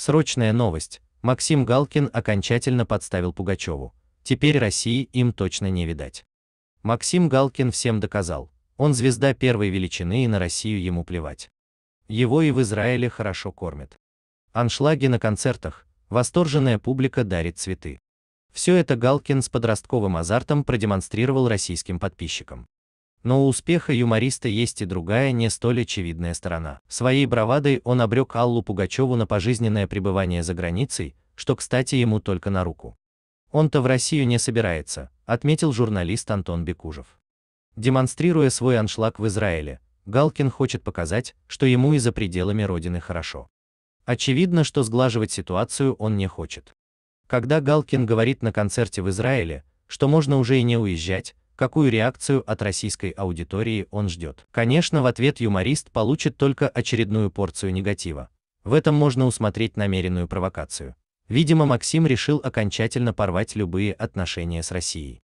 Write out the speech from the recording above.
Срочная новость. Максим Галкин окончательно подставил Пугачеву. Теперь России им точно не видать. Максим Галкин всем доказал, он звезда первой величины и на Россию ему плевать. Его и в Израиле хорошо кормят. Аншлаги на концертах, восторженная публика дарит цветы. Все это Галкин с подростковым азартом продемонстрировал российским подписчикам. Но у успеха юмориста есть и другая, не столь очевидная сторона. Своей бравадой он обрек Аллу Пугачеву на пожизненное пребывание за границей, что, кстати, ему только на руку. Он-то в Россию не собирается, отметил журналист Антон Бекужев. Демонстрируя свой аншлаг в Израиле, Галкин хочет показать, что ему и за пределами родины хорошо. Очевидно, что сглаживать ситуацию он не хочет. Когда Галкин говорит на концерте в Израиле, что можно уже и не уезжать, какую реакцию от российской аудитории он ждет. Конечно, в ответ юморист получит только очередную порцию негатива. В этом можно усмотреть намеренную провокацию. Видимо, Максим решил окончательно порвать любые отношения с Россией.